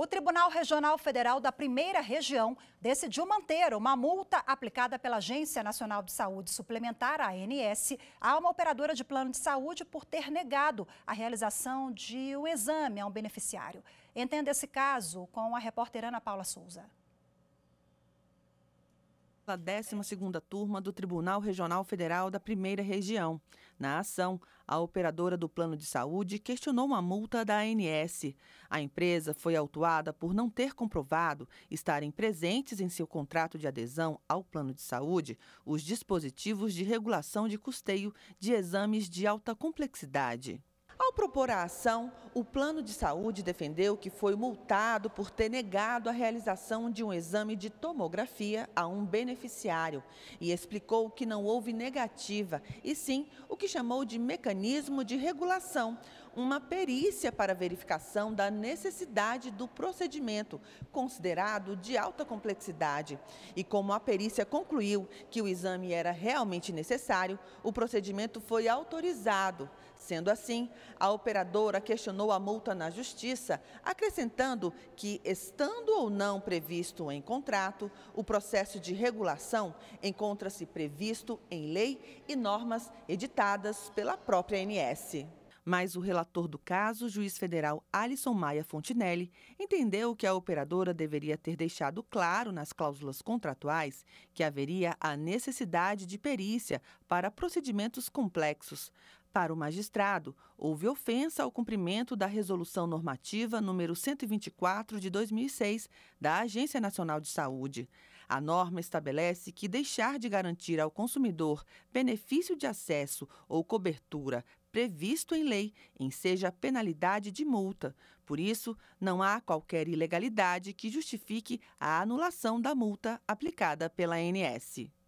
O Tribunal Regional Federal da Primeira Região decidiu manter uma multa aplicada pela Agência Nacional de Saúde Suplementar, ANS, a uma operadora de plano de saúde por ter negado a realização de um exame a um beneficiário. Entenda esse caso com a repórter Ana Paula Souza. A 12ª turma do Tribunal Regional Federal da Primeira Região na ação, a operadora do plano de saúde questionou uma multa da ANS. A empresa foi autuada por não ter comprovado estarem presentes em seu contrato de adesão ao plano de saúde os dispositivos de regulação de custeio de exames de alta complexidade. Ao propor a ação, o plano de saúde defendeu que foi multado por ter negado a realização de um exame de tomografia a um beneficiário e explicou que não houve negativa, e sim o que chamou de mecanismo de regulação, uma perícia para verificação da necessidade do procedimento, considerado de alta complexidade. E como a perícia concluiu que o exame era realmente necessário, o procedimento foi autorizado. Sendo assim, a operadora questionou a multa na justiça, acrescentando que, estando ou não previsto em contrato, o processo de regulação encontra-se previsto em lei e normas editadas pela própria ANS. Mas o relator do caso, juiz federal Alisson Maia Fontinelli, entendeu que a operadora deveria ter deixado claro nas cláusulas contratuais que haveria a necessidade de perícia para procedimentos complexos. Para o magistrado, houve ofensa ao cumprimento da Resolução Normativa número 124 de 2006 da Agência Nacional de Saúde. A norma estabelece que deixar de garantir ao consumidor benefício de acesso ou cobertura previsto em lei, enseja a penalidade de multa. Por isso, não há qualquer ilegalidade que justifique a anulação da multa aplicada pela ANS.